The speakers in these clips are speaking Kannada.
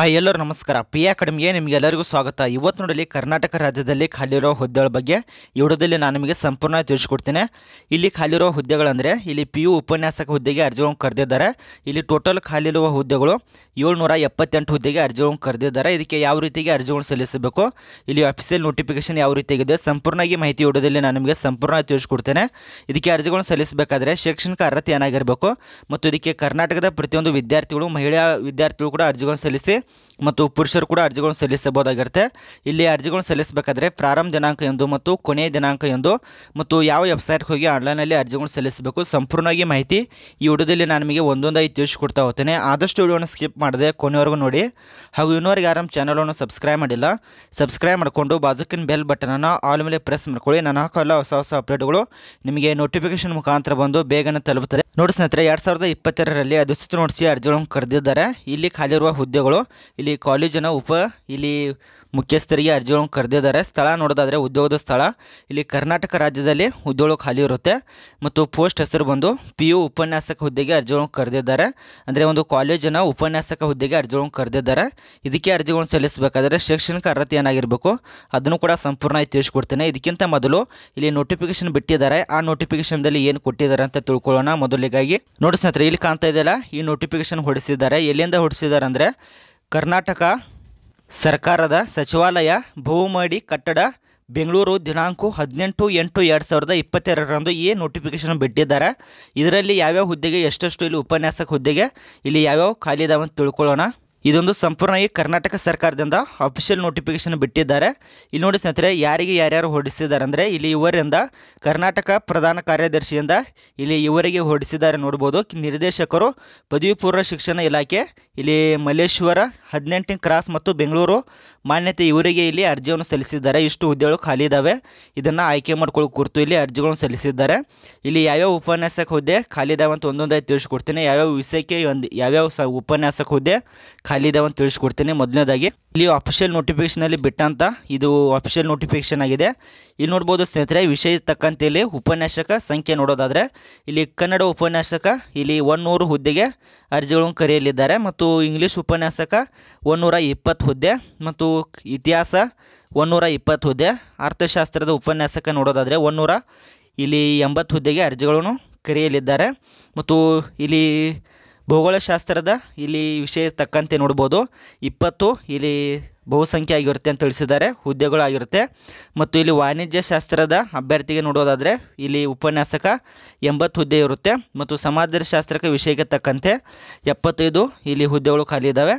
ಹಾಯ್ ಎಲ್ಲರೂ ನಮಸ್ಕಾರ ಪಿ ಅಕಾಡೆಮಿಗೆ ನಿಮಗೆಲ್ಲರಿಗೂ ಸ್ವಾಗತ ಇವತ್ತು ನೋಡಲಿ ಕರ್ನಾಟಕ ರಾಜ್ಯದಲ್ಲಿ ಖಾಲಿರೋ ಹುದ್ದೆಗಳ ಬಗ್ಗೆ ಈ ವಿಡಿಯೋದಲ್ಲಿ ನಾನು ನಿಮಗೆ ಸಂಪೂರ್ಣ ತಿಳಿಸ್ಕೊಡ್ತೇನೆ ಇಲ್ಲಿ ಖಾಲಿರೋ ಹುದ್ದೆಗಳಂದರೆ ಇಲ್ಲಿ ಪಿ ಯು ಉಪನ್ಯಾಸಕ ಹುದ್ದೆಗೆ ಅರ್ಜಿಗಳನ್ನು ಕರೆದಿದ್ದಾರೆ ಇಲ್ಲಿ ಟೋಟಲ್ ಖಾಲಿರುವ ಹುದ್ದೆಗಳು ಏಳ್ನೂರ ಎಪ್ಪತ್ತೆಂಟು ಹುದ್ದೆಗೆ ಅರ್ಜಿಗಳನ್ನು ಕರೆದಿದ್ದಾರೆ ಇದಕ್ಕೆ ಯಾವ ರೀತಿಗೆ ಅರ್ಜಿಗಳು ಸಲ್ಲಿಸಬೇಕು ಇಲ್ಲಿ ಆಫೀಸಿಯಲ್ ನೋಟಿಫಿಕೇಶನ್ ಯಾವ ರೀತಿಯಾಗಿದೆ ಸಂಪೂರ್ಣವಾಗಿ ಮಾಹಿತಿ ವಿಡಿಯೋದಲ್ಲಿ ನಾನು ನಿಮಗೆ ಸಂಪೂರ್ಣ ತಿಳಿಸ್ಕೊಡ್ತೇನೆ ಇದಕ್ಕೆ ಅರ್ಜಿಗಳನ್ನು ಸಲ್ಲಿಸಬೇಕಾದ್ರೆ ಶೈಕ್ಷಣಿಕ ಅರ್ಹತೆ ಏನಾಗಿರಬೇಕು ಮತ್ತು ಇದಕ್ಕೆ ಕರ್ನಾಟಕದ ಪ್ರತಿಯೊಂದು ವಿದ್ಯಾರ್ಥಿಗಳು ಮಹಿಳಾ ವಿದ್ಯಾರ್ಥಿಗಳು ಕೂಡ ಅರ್ಜಿಗಳನ್ನು ಸಲ್ಲಿಸಿ ಮತ್ತು ಪುರುಷರು ಕೂಡ ಅರ್ಜಿಗಳನ್ನು ಸಲ್ಲಿಸಬಹುದಾಗಿರುತ್ತೆ ಇಲ್ಲಿ ಅರ್ಜಿಗಳನ್ನು ಸಲ್ಲಿಸಬೇಕಾದ್ರೆ ಪ್ರಾರಂಭ ದಿನಾಂಕ ಎಂದು ಮತ್ತು ಕೊನೆಯ ದಿನಾಂಕ ಎಂದು ಮತ್ತು ಯಾವ ವೆಬ್ಸೈಟ್ಗೆ ಹೋಗಿ ಆನ್ಲೈನಲ್ಲಿ ಅರ್ಜಿಗಳನ್ನು ಸಲ್ಲಿಸಬೇಕು ಸಂಪೂರ್ಣವಾಗಿ ಮಾಹಿತಿ ಈ ವಿಡಿಯೋದಲ್ಲಿ ನಾನು ನಿಮಗೆ ಒಂದೊಂದಾಗಿ ತಿಳಿಸಿಕೊಡ್ತಾ ಹೋಗ್ತೇನೆ ಆದಷ್ಟು ವಿಡಿಯೋನ ಸ್ಕಿಪ್ ಮಾಡದೆ ಕೊನೆಯವರೆಗೂ ನೋಡಿ ಹಾಗೂ ಇನ್ನೂವರೆಗೆ ಯಾರು ಚಾನಲನ್ನು ಸಬ್ಸ್ಕ್ರೈಬ್ ಮಾಡಿಲ್ಲ ಸಬ್ಸ್ಕ್ರೈಬ್ ಮಾಡಿಕೊಂಡು ಬಾಜುಕಿನ ಬೆಲ್ ಬಟನನ್ನು ಆಲ್ ಮೇಲೆ ಪ್ರೆಸ್ ಮಾಡ್ಕೊಳ್ಳಿ ನಾನು ಹಾಕೋಲ್ಲ ಹೊಸ ಹೊಸ ಅಪ್ಡೇಟ್ಗಳು ನಿಮಗೆ ನೋಟಿಫಿಕೇಶನ್ ಮುಖಾಂತರ ಬಂದು ಬೇಗನೆ ತಲುಪುತ್ತದೆ ನೋಡಿ ಸ್ನೇಹಿತರೆ ಎರಡು ಸಾವಿರದ ಇಪ್ಪತ್ತೆರಡರಲ್ಲಿ ಅಧಿಸೂಚನೆ ನೋಡಿಸಿ ಅರ್ಜಿಗಳನ್ನು ಕರೆದಿದ್ದಾರೆ ಇಲ್ಲಿ ಖಾಲಿರುವ ಹುದ್ದೆಗಳು ಇಲ್ಲಿ ಕಾಲೇಜನ ಉಪ ಇಲ್ಲಿ ಮುಖ್ಯಸ್ಥರಿಗೆ ಅರ್ಜಿಗಳನ್ನು ಕರೆದಿದ್ದಾರೆ ಸ್ಥಳ ನೋಡೋದಾದರೆ ಉದ್ಯೋಗದ ಸ್ಥಳ ಇಲ್ಲಿ ಕರ್ನಾಟಕ ರಾಜ್ಯದಲ್ಲಿ ಉದ್ಯೋಗ ಖಾಲಿ ಇರುತ್ತೆ ಮತ್ತು ಪೋಸ್ಟ್ ಹೆಸರು ಬಂದು ಪಿ ಯು ಉಪನ್ಯಾಸಕ ಹುದ್ದೆಗೆ ಅರ್ಜಿಗಳನ್ನು ಕರೆದಿದ್ದಾರೆ ಅಂದರೆ ಒಂದು ಕಾಲೇಜಿನ ಉಪನ್ಯಾಸಕ ಹುದ್ದೆಗೆ ಅರ್ಜಿಗಳನ್ನು ಕರೆದಿದ್ದಾರೆ ಇದಕ್ಕೆ ಅರ್ಜಿಗಳನ್ನು ಸಲ್ಲಿಸಬೇಕಾದ್ರೆ ಶೈಕ್ಷಣಿಕ ಅರ್ಹತೆ ಏನಾಗಿರಬೇಕು ಅದನ್ನು ಕೂಡ ಸಂಪೂರ್ಣವಾಗಿ ತಿಳಿಸ್ಕೊಡ್ತೇನೆ ಇದಕ್ಕಿಂತ ಮೊದಲು ಇಲ್ಲಿ ನೋಟಿಫಿಕೇಶನ್ ಬಿಟ್ಟಿದ್ದಾರೆ ಆ ನೋಟಿಫಿಕೇಶನ್ದಲ್ಲಿ ಏನು ಕೊಟ್ಟಿದ್ದಾರೆ ಅಂತ ತಿಳ್ಕೊಳ್ಳೋಣ ಮೊದಲಿಗಾಗಿ ನೋಡಿ ಸ್ನೇಹಿತರೆ ಇಲ್ಲಿ ಕಾಣ್ತಾ ಇದೆಯಲ್ಲ ಈ ನೋಟಿಫಿಕೇಶನ್ ಹೊಡಿಸಿದ್ದಾರೆ ಎಲ್ಲಿಂದ ಹೊಡಿಸಿದ್ದಾರೆ ಅಂದರೆ ಕರ್ನಾಟಕ ಸರ್ಕಾರದ ಸಚಿವಾಲಯ ಭೂಮಡಿ ಕಟ್ಟಡ ಬೆಂಗಳೂರು ದಿನಾಂಕ ಹದಿನೆಂಟು ಎಂಟು ಎರಡು ಸಾವಿರದ ಇಪ್ಪತ್ತೆರಡರಂದು ಈ ನೋಟಿಫಿಕೇಷನ್ ಬಿಟ್ಟಿದ್ದಾರೆ ಇದರಲ್ಲಿ ಯಾವ್ಯಾವ ಹುದ್ದೆಗೆ ಎಷ್ಟೆಷ್ಟು ಇಲ್ಲಿ ಉಪನ್ಯಾಸಕ ಹುದ್ದೆಗೆ ಇಲ್ಲಿ ಯಾವ್ಯಾವ ಖಾಲಿ ಇದಾವೆ ಅಂತ ತಿಳ್ಕೊಳ್ಳೋಣ ಇದೊಂದು ಸಂಪೂರ್ಣವಾಗಿ ಕರ್ನಾಟಕ ಸರ್ಕಾರದಿಂದ ಅಫಿಷಿಯಲ್ ನೋಟಿಫಿಕೇಶನ್ ಬಿಟ್ಟಿದ್ದಾರೆ ಇಲ್ಲಿ ನೋಡಿ ಸ್ನೇಹಿತರೆ ಯಾರಿಗೆ ಯಾರ್ಯಾರು ಹೊರಡಿಸಿದ್ದಾರೆ ಅಂದರೆ ಇಲ್ಲಿ ಇವರಿಂದ ಕರ್ನಾಟಕ ಪ್ರಧಾನ ಕಾರ್ಯದರ್ಶಿಯಿಂದ ಇಲ್ಲಿ ಇವರಿಗೆ ಹೊರಡಿಸಿದ್ದಾರೆ ನೋಡ್ಬೋದು ನಿರ್ದೇಶಕರು ಪದವಿ ಪೂರ್ವ ಶಿಕ್ಷಣ ಇಲಾಖೆ ಇಲ್ಲಿ ಮಲ್ಲೇಶ್ವರ ಹದಿನೆಂಟನೇ ಕ್ರಾಸ್ ಮತ್ತು ಬೆಂಗಳೂರು ಮಾನ್ಯತೆ ಇವರಿಗೆ ಇಲ್ಲಿ ಅರ್ಜಿಯನ್ನು ಸಲ್ಲಿಸಿದ್ದಾರೆ ಇಷ್ಟು ಹುದ್ದೆಗಳು ಖಾಲಿ ಇದ್ದಾವೆ ಇದನ್ನು ಆಯ್ಕೆ ಮಾಡ್ಕೊಳ್ಳೋ ಕುರಿತು ಇಲ್ಲಿ ಅರ್ಜಿಗಳನ್ನು ಸಲ್ಲಿಸಿದ್ದಾರೆ ಇಲ್ಲಿ ಯಾವ್ಯಾವ ಉಪನ್ಯಾಸಕ ಹುದ್ದೆ ಖಾಲಿ ಇದ್ದಾವೆ ಅಂತ ಒಂದೊಂದಾಗಿ ತಿಳಿಸ್ಕೊಡ್ತೀನಿ ಯಾವ್ಯಾವ ವಿಷಯಕ್ಕೆ ಒಂದು ಯಾವ್ಯಾವ ಸ ಉಪನ್ಯಾಸಕ ಹುದ್ದೆ ಖಾಲಿ ಇದಾವೆ ಅಂತ ತಿಳಿಸ್ಕೊಡ್ತೀನಿ ಮೊದಲನೇದಾಗಿ ಇಲ್ಲಿ ಅಫಿಷಿಯಲ್ ನೋಟಿಫಿಕೇಷನಲ್ಲಿ ಬಿಟ್ಟ ಅಂತ ಇದು ಅಫಿಷಿಯಲ್ ನೋಟಿಫಿಕೇಶನ್ ಆಗಿದೆ ಇಲ್ಲಿ ನೋಡ್ಬೋದು ಸ್ನೇಹಿತರೆ ವಿಷಯ ತಕ್ಕಂತೆ ಇಲ್ಲಿ ಉಪನ್ಯಾಸಕ ಸಂಖ್ಯೆ ನೋಡೋದಾದರೆ ಇಲ್ಲಿ ಕನ್ನಡ ಉಪನ್ಯಾಸಕ ಇಲ್ಲಿ ಒನ್ನೂರು ಹುದ್ದೆಗೆ ಅರ್ಜಿಗಳನ್ನು ಕರೆಯಲಿದ್ದಾರೆ ಮತ್ತು ಇಂಗ್ಲೀಷ್ ಉಪನ್ಯಾಸಕ ಒನ್ನೂರ ಇಪ್ಪತ್ತು ಹುದ್ದೆ ಮತ್ತು ಇತಿಹಾಸ ಒನ್ನೂರ ಇಪ್ಪತ್ತು ಹುದ್ದೆ ಅರ್ಥಶಾಸ್ತ್ರದ ಉಪನ್ಯಾಸಕ ನೋಡೋದಾದರೆ ಒನ್ನೂರ ಇಲ್ಲಿ ಎಂಬತ್ತು ಹುದ್ದೆಗೆ ಅರ್ಜಿಗಳನ್ನು ಕರೆಯಲಿದ್ದಾರೆ ಮತ್ತು ಇಲ್ಲಿ ಭೌಗೋಳಶಾಸ್ತ್ರದ ಇಲ್ಲಿ ವಿಷಯ ತಕ್ಕಂತೆ ನೋಡ್ಬೋದು ಇಪ್ಪತ್ತು ಇಲ್ಲಿ ಬಹುಸಂಖ್ಯೆ ಆಗಿರುತ್ತೆ ಅಂತ ತಿಳಿಸಿದ್ದಾರೆ ಹುದ್ದೆಗಳು ಆಗಿರುತ್ತೆ ಮತ್ತು ಇಲ್ಲಿ ವಾಣಿಜ್ಯ ಶಾಸ್ತ್ರದ ಅಭ್ಯರ್ಥಿಗೆ ನೋಡೋದಾದರೆ ಇಲ್ಲಿ ಉಪನ್ಯಾಸಕ ಎಂಬತ್ತು ಹುದ್ದೆ ಇರುತ್ತೆ ಮತ್ತು ಸಮಾಜಶಾಸ್ತ್ರಕ್ಕೆ ವಿಷಯಕ್ಕೆ ತಕ್ಕಂತೆ ಎಪ್ಪತ್ತೈದು ಇಲ್ಲಿ ಹುದ್ದೆಗಳು ಖಾಲಿ ಇದ್ದಾವೆ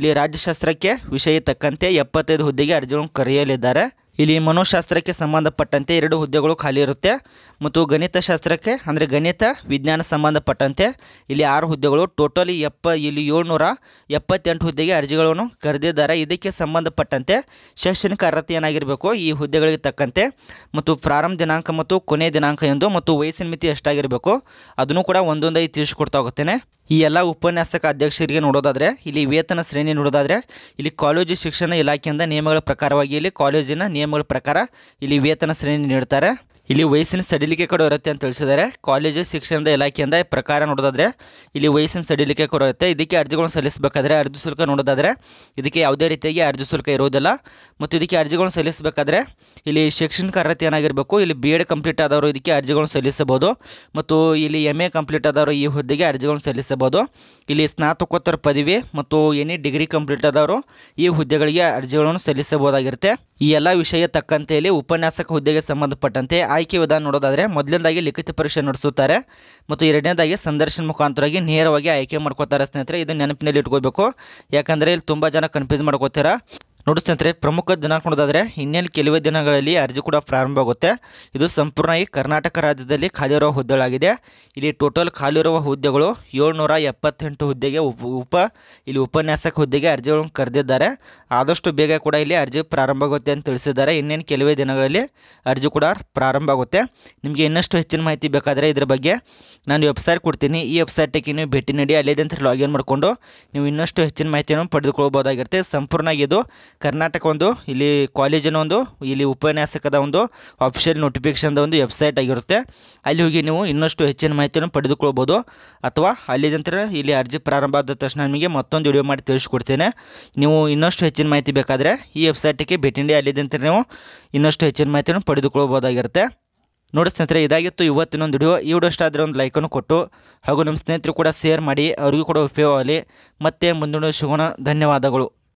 ಇಲ್ಲಿ ರಾಜ್ಯಶಾಸ್ತ್ರಕ್ಕೆ ವಿಷಯ ತಕ್ಕಂತೆ ಎಪ್ಪತ್ತೈದು ಹುದ್ದೆಗೆ ಅರ್ಜಿಗಳನ್ನು ಕರೆಯಲಿದ್ದಾರೆ ಇಲ್ಲಿ ಮನೋಶಾಸ್ತ್ರಕ್ಕೆ ಸಂಬಂಧಪಟ್ಟಂತೆ ಎರಡು ಹುದ್ದೆಗಳು ಖಾಲಿ ಇರುತ್ತೆ ಮತ್ತು ಗಣಿತಶಾಸ್ತ್ರಕ್ಕೆ ಅಂದರೆ ಗಣಿತ ವಿಜ್ಞಾನ ಸಂಬಂಧಪಟ್ಟಂತೆ ಇಲ್ಲಿ ಆರು ಹುದ್ದೆಗಳು ಟೋಟಲಿ ಎಪ್ಪ ಇಲ್ಲಿ ಏಳ್ನೂರ ಎಪ್ಪತ್ತೆಂಟು ಹುದ್ದೆಗೆ ಅರ್ಜಿಗಳನ್ನು ಕರೆದಿದ್ದಾರೆ ಇದಕ್ಕೆ ಸಂಬಂಧಪಟ್ಟಂತೆ ಶೈಕ್ಷಣಿಕ ಅರ್ಹತೆ ಏನಾಗಿರಬೇಕು ಈ ಹುದ್ದೆಗಳಿಗೆ ತಕ್ಕಂತೆ ಮತ್ತು ಪ್ರಾರಂಭ ದಿನಾಂಕ ಮತ್ತು ಕೊನೆಯ ದಿನಾಂಕ ಎಂದು ಮತ್ತು ವಯಸ್ಸಿನ ಮಿತಿ ಎಷ್ಟಾಗಿರಬೇಕು ಅದನ್ನು ಕೂಡ ಒಂದೊಂದಾಗಿ ತಿಳಿಸ್ಕೊಡ್ತಾ ಹೋಗುತ್ತೇನೆ ಈ ಎಲ್ಲ ಉಪನ್ಯಾಸಕ ಅಧ್ಯಕ್ಷರಿಗೆ ನೋಡೋದಾದರೆ ಇಲ್ಲಿ ವೇತನ ಶ್ರೇಣಿ ನೋಡೋದಾದರೆ ಇಲ್ಲಿ ಕಾಲೇಜು ಶಿಕ್ಷಣ ಇಲಾಖೆಯಿಂದ ನಿಯಮಗಳ ಪ್ರಕಾರವಾಗಿ ಇಲ್ಲಿ ಕಾಲೇಜಿನ ನಿಯಮಗಳ ಪ್ರಕಾರ ಇಲ್ಲಿ ವೇತನ ಶ್ರೇಣಿ ನೀಡ್ತಾರೆ ಇಲ್ಲಿ ವಯಸ್ಸಿನ ಸಡಿಲಿಕೆ ಕೂಡ ಇರುತ್ತೆ ಅಂತ ತಿಳಿಸಿದ್ದಾರೆ ಕಾಲೇಜು ಶಿಕ್ಷಣದ ಇಲಾಖೆಯಿಂದ ಪ್ರಕಾರ ನೋಡೋದಾದರೆ ಇಲ್ಲಿ ವಯಸ್ಸಿನ ಸಡಿಲಿಕೆ ಕೂಡ ಇರುತ್ತೆ ಇದಕ್ಕೆ ಅರ್ಜಿಗಳನ್ನು ಸಲ್ಲಿಸಬೇಕಾದ್ರೆ ಅರ್ಜಿ ಶುಲ್ಕ ನೋಡೋದಾದರೆ ಇದಕ್ಕೆ ಯಾವುದೇ ರೀತಿಯಾಗಿ ಅರ್ಜಿ ಶುಲ್ಕ ಇರೋದಿಲ್ಲ ಮತ್ತು ಇದಕ್ಕೆ ಅರ್ಜಿಗಳನ್ನು ಸಲ್ಲಿಸಬೇಕಾದ್ರೆ ಇಲ್ಲಿ ಶೈಕ್ಷಣಿಕ ಅರ್ಹತೆ ಏನಾಗಿರಬೇಕು ಇಲ್ಲಿ ಬಿ ಎಡ್ ಕಂಪ್ಲೀಟ್ ಆದವರು ಇದಕ್ಕೆ ಅರ್ಜಿಗಳನ್ನು ಸಲ್ಲಿಸಬಹುದು ಮತ್ತು ಇಲ್ಲಿ ಎಮ್ ಎ ಕಂಪ್ಲೀಟ್ ಆದವರು ಈ ಹುದ್ದೆಗೆ ಅರ್ಜಿಗಳನ್ನು ಸಲ್ಲಿಸಬಹುದು ಇಲ್ಲಿ ಸ್ನಾತಕೋತ್ತರ ಪದವಿ ಮತ್ತು ಎನಿ ಡಿಗ್ರಿ ಕಂಪ್ಲೀಟ್ ಆದವರು ಈ ಹುದ್ದೆಗಳಿಗೆ ಅರ್ಜಿಗಳನ್ನು ಸಲ್ಲಿಸಬಹುದಾಗಿರುತ್ತೆ ಈ ಎಲ್ಲ ವಿಷಯ ತಕ್ಕಂತೆಯಲ್ಲಿ ಉಪನ್ಯಾಸಕ ಹುದ್ದೆಗೆ ಸಂಬಂಧಪಟ್ಟಂತೆ ಆಯ್ಕೆ ವಿಧಾನ ನೋಡೋದಾದರೆ ಮೊದಲನೇದಾಗಿ ಲಿಖಿತ ಪರೀಕ್ಷೆ ನಡೆಸುತ್ತಾರೆ ಮತ್ತು ಎರಡನೇದಾಗಿ ಸಂದರ್ಶನ ಮುಖಾಂತರವಾಗಿ ನೇರವಾಗಿ ಆಯ್ಕೆ ಮಾಡ್ಕೋತಾರೆ ಸ್ನೇಹಿತರೆ ಇದನ್ನು ನೆನಪಿನಲ್ಲಿ ಇಟ್ಕೋಬೇಕು ಯಾಕಂದರೆ ಇಲ್ಲಿ ತುಂಬ ಜನ ಕನ್ಫ್ಯೂಸ್ ಮಾಡ್ಕೋತೀರ ನೋಡಿ ಸ್ನೇಹಿತರೆ ಪ್ರಮುಖ ದಿನಾಂಕ ನೋಡೋದಾದರೆ ಇನ್ನೇನು ಕೆಲವೇ ದಿನಗಳಲ್ಲಿ ಅರ್ಜಿ ಕೂಡ ಪ್ರಾರಂಭ ಆಗುತ್ತೆ ಇದು ಸಂಪೂರ್ಣವಾಗಿ ಕರ್ನಾಟಕ ರಾಜ್ಯದಲ್ಲಿ ಖಾಲಿರುವ ಹುದ್ದೆಗಳಾಗಿದೆ ಇಲ್ಲಿ ಟೋಟಲ್ ಖಾಲಿರುವ ಹುದ್ದೆಗಳು ಏಳ್ನೂರ ಎಪ್ಪತ್ತೆಂಟು ಹುದ್ದೆಗೆ ಉಪ ಉಪ ಇಲ್ಲಿ ಉಪನ್ಯಾಸಕ ಹುದ್ದೆಗೆ ಅರ್ಜಿಗಳನ್ನು ಕರೆದಿದ್ದಾರೆ ಆದಷ್ಟು ಬೇಗ ಕೂಡ ಇಲ್ಲಿ ಅರ್ಜಿ ಪ್ರಾರಂಭ ಆಗುತ್ತೆ ಅಂತ ತಿಳಿಸಿದ್ದಾರೆ ಇನ್ನೇನು ಕೆಲವೇ ದಿನಗಳಲ್ಲಿ ಅರ್ಜಿ ಕೂಡ ಪ್ರಾರಂಭ ಆಗುತ್ತೆ ನಿಮಗೆ ಇನ್ನಷ್ಟು ಹೆಚ್ಚಿನ ಮಾಹಿತಿ ಬೇಕಾದರೆ ಇದರ ಬಗ್ಗೆ ನಾನು ವೆಬ್ಸೈಟ್ ಕೊಡ್ತೀನಿ ಈ ವೆಬ್ಸೈಟಿಗೆ ನೀವು ಭೇಟಿ ನೀಡಿ ಅಲ್ಲಿದೆ ಅಂತ ಲಾಗಿನ್ ಮಾಡಿಕೊಂಡು ನೀವು ಇನ್ನಷ್ಟು ಹೆಚ್ಚಿನ ಮಾಹಿತಿಯನ್ನು ಪಡೆದುಕೊಳ್ಬೋದಾಗಿರುತ್ತೆ ಸಂಪೂರ್ಣವಾಗಿ ಇದು ಕರ್ನಾಟಕ ಒಂದು ಇಲ್ಲಿ ಕಾಲೇಜಿನ ಒಂದು ಇಲ್ಲಿ ಉಪನ್ಯಾಸಕದ ಒಂದು ಆಫಿಷಿಯಲ್ ನೋಟಿಫಿಕೇಶನ್ದ ಒಂದು ವೆಬ್ಸೈಟ್ ಆಗಿರುತ್ತೆ ಅಲ್ಲಿ ಹೋಗಿ ನೀವು ಇನ್ನಷ್ಟು ಹೆಚ್ಚಿನ ಮಾಹಿತಿಯನ್ನು ಪಡೆದುಕೊಳ್ಬೋದು ಅಥವಾ ಅಲ್ಲಿ ಇಲ್ಲಿ ಅರ್ಜಿ ಪ್ರಾರಂಭ ಆದ ತಕ್ಷಣ ನಿಮಗೆ ಮತ್ತೊಂದು ವಿಡಿಯೋ ಮಾಡಿ ತಿಳಿಸ್ಕೊಡ್ತೇನೆ ನೀವು ಇನ್ನಷ್ಟು ಹೆಚ್ಚಿನ ಮಾಹಿತಿ ಬೇಕಾದರೆ ಈ ವೆಬ್ಸೈಟಿಗೆ ಭೇಟಿ ನೀಡಿ ಅಲ್ಲಿದ್ದಂತೆ ನೀವು ಇನ್ನಷ್ಟು ಹೆಚ್ಚಿನ ಮಾಹಿತಿಯನ್ನು ಪಡೆದುಕೊಳ್ಬೋದಾಗಿರುತ್ತೆ ನೋಡಿ ಸ್ನೇಹಿತರೆ ಇದಾಗಿತ್ತು ಒಂದು ವಿಡಿಯೋ ಈ ವಿಡಿಯೋ ಅಷ್ಟಾದರೆ ಆದರೆ ಒಂದು ಲೈಕನ್ನು ಕೊಟ್ಟು ಹಾಗೂ ನಮ್ಮ ಸ್ನೇಹಿತರು ಕೂಡ ಶೇರ್ ಮಾಡಿ ಅವ್ರಿಗೂ ಕೂಡ ಉಪಯೋಗ ಆಗಲಿ ಮತ್ತೆ ಮುಂದಿನ ಶುಗುಣ ಧನ್ಯವಾದಗಳು